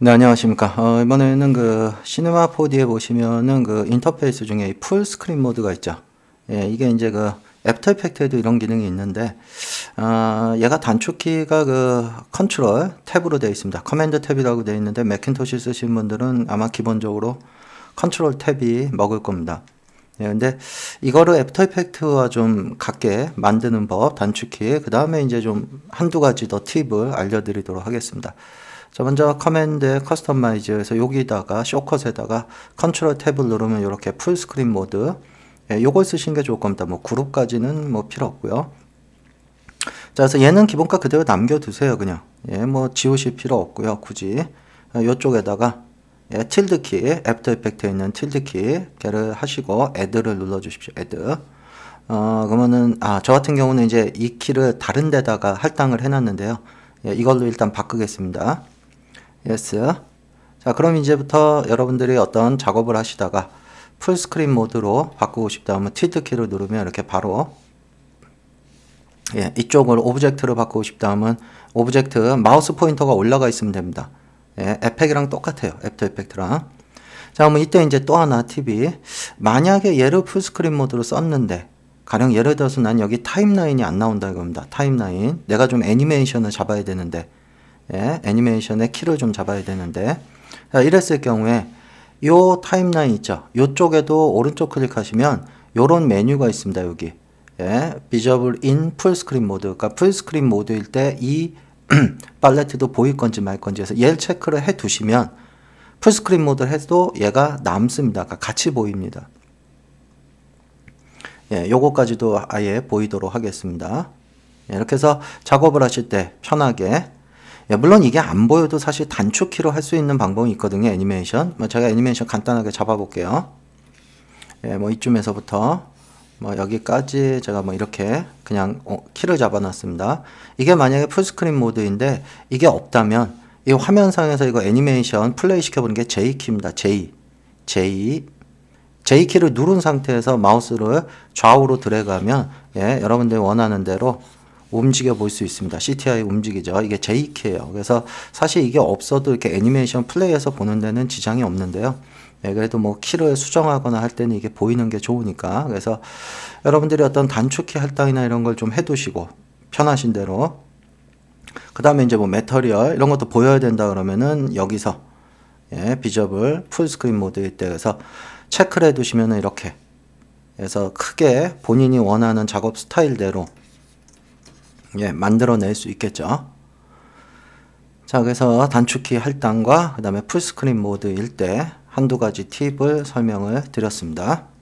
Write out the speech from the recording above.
네, 안녕하십니까. 어, 이번에는 그 시네마 4D에 보시면은 그 인터페이스 중에 풀 스크린 모드가 있죠. 예, 이게 이제 그 애프터 이펙트에도 이런 기능이 있는데 어, 얘가 단축키가 그 컨트롤 탭으로 되어 있습니다. 커맨드 탭이라고 되어 있는데 맥킨토시 쓰신 분들은 아마 기본적으로 컨트롤 탭이 먹을 겁니다. 예, 근데 이거를 애프터 이펙트와 좀 같게 만드는 법 단축키 그 다음에 이제 좀 한두 가지 더 팁을 알려드리도록 하겠습니다. 자, 먼저 커맨드 커스터마이즈에서 여기다가 쇼컷에다가 컨트롤 탭을 누르면 이렇게 풀스크린 모드 예, 요걸 쓰신게 좋을 겁니다. 뭐 그룹까지는 뭐 필요 없고요. 자, 그래서 얘는 기본값 그대로 남겨두세요. 그냥. 예, 뭐 지우실 필요 없고요. 굳이. 어, 요쪽에다가 예, 틸드 키, 애프터 이펙트에 있는 틸드 키 걔를 하시고 애 d d 를 눌러 주십시오. 애 d d 어, 그러면은 아, 저 같은 경우는 이제 이 키를 다른 데다가 할당을 해 놨는데요. 예, 이걸로 일단 바꾸겠습니다. yes. 자 그럼 이제부터 여러분들이 어떤 작업을 하시다가 풀스크린 모드로 바꾸고 싶다 하면 틸트 키를 누르면 이렇게 바로 예, 이쪽으로 오브젝트를 바꾸고 싶다 면 오브젝트 마우스 포인터가 올라가 있으면 됩니다. 예, 에펙이랑 똑같아요. 애프터 이펙트랑. 자, 그러 이때 이제 또 하나 팁이 만약에 얘를 풀스크린 모드로 썼는데 가령 예를 들어서 난 여기 타임라인이 안 나온다 이겁니다. 타임라인. 내가 좀 애니메이션을 잡아야 되는데 예, 애니메이션의 키를 좀 잡아야 되는데 자, 이랬을 경우에 이 타임라인 있죠. 이쪽에도 오른쪽 클릭하시면 이런 메뉴가 있습니다. 여기 예, 비저블 인 풀스크린 모드 그러니까 풀스크린 모드일 때 이 팔레트도 보일 건지 말 건지 해서 얘를 체크를 해 두시면 풀스크린 모드를 해도 얘가 남습니다. 그러니까 같이 보입니다. 예, 요거까지도 아예 보이도록 하겠습니다. 예, 이렇게 해서 작업을 하실 때 편하게 물론 이게 안 보여도 사실 단축키로 할 수 있는 방법이 있거든요. 애니메이션. 뭐 제가 애니메이션 간단하게 잡아볼게요. 예, 뭐 이쯤에서부터 뭐 여기까지 제가 뭐 이렇게 그냥 어, 키를 잡아놨습니다. 이게 만약에 풀스크린 모드인데 이게 없다면 이 화면상에서 이거 애니메이션 플레이 시켜보는 게 J키입니다. J. J. J키를 누른 상태에서 마우스를 좌우로 드래그하면 예, 여러분들이 원하는 대로 움직여 볼 수 있습니다. CTI 움직이죠. 이게 j k 예요 그래서 사실 이게 없어도 이렇게 애니메이션 플레이에서 보는 데는 지장이 없는데요. 예, 그래도 뭐 키를 수정하거나 할 때는 이게 보이는 게 좋으니까 그래서 여러분들이 어떤 단축키 할당이나 이런 걸 좀 해두시고 편하신 대로 그 다음에 이제 뭐 메터리얼 이런 것도 보여야 된다 그러면은 여기서 예, 비접을 풀스크린 모드일 때 그래서 체크를 해두시면은 이렇게 그래서 크게 본인이 원하는 작업 스타일대로 예, 만들어낼 수 있겠죠. 자, 그래서 단축키 할당과 그 다음에 풀스크린 모드일 때 한두 가지 팁을 설명을 드렸습니다.